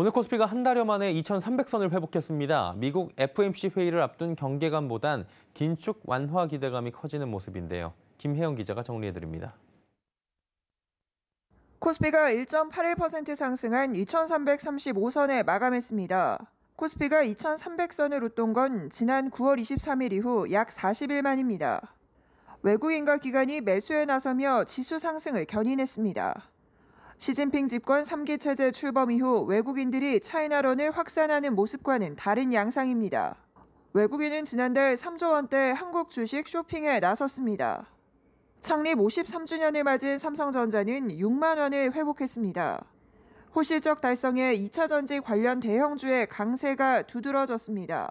오늘 코스피가 한 달여 만에 2,300선을 회복했습니다. 미국 FMC 회의를 앞둔 경계감보단 긴축 완화 기대감이 커지는 모습인데요. 김혜영 기자가 정리해드립니다. 코스피가 1.81% 상승한 2,335선에 마감했습니다. 코스피가 2,300선을 웃돈 건 지난 9월 23일 이후 약 40일 만입니다. 외국인과 기관이 매수에 나서며 지수 상승을 견인했습니다. 시진핑 집권 3기 체제 출범 이후 외국인들이 차이나론을 확산하는 모습과는 다른 양상입니다. 외국인은 지난달 3조 원대 한국 주식 쇼핑에 나섰습니다. 창립 53주년을 맞은 삼성전자는 6만 원을 회복했습니다. 호실적 달성에 2차 전지 관련 대형주의 강세가 두드러졌습니다.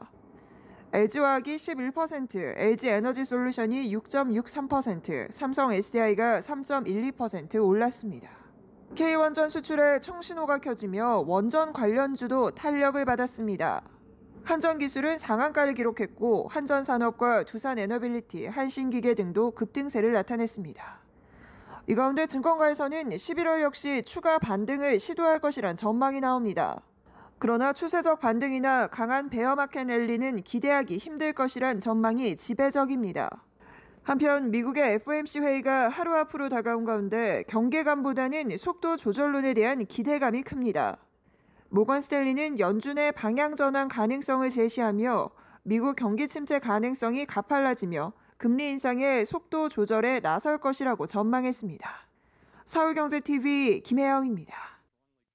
LG화학이 11%, LG에너지솔루션이 6.63%, 삼성 SDI가 3.12% 올랐습니다. K원전 수출에 청신호가 켜지며 원전 관련주도 탄력을 받았습니다. 한전기술은 상한가를 기록했고 한전산업과 두산에너빌리티, 한신기계 등도 급등세를 나타냈습니다. 이 가운데 증권가에서는 11월 역시 추가 반등을 시도할 것이란 전망이 나옵니다. 그러나 추세적 반등이나 강한 베어마켓 랠리는 기대하기 힘들 것이란 전망이 지배적입니다. 한편 미국의 FOMC 회의가 하루 앞으로 다가온 가운데 경계감보다는 속도 조절론에 대한 기대감이 큽니다. 모건 스탠리는 연준의 방향 전환 가능성을 제시하며 미국 경기 침체 가능성이 가팔라지며 금리 인상의 속도 조절에 나설 것이라고 전망했습니다. 서울경제TV 김혜영입니다.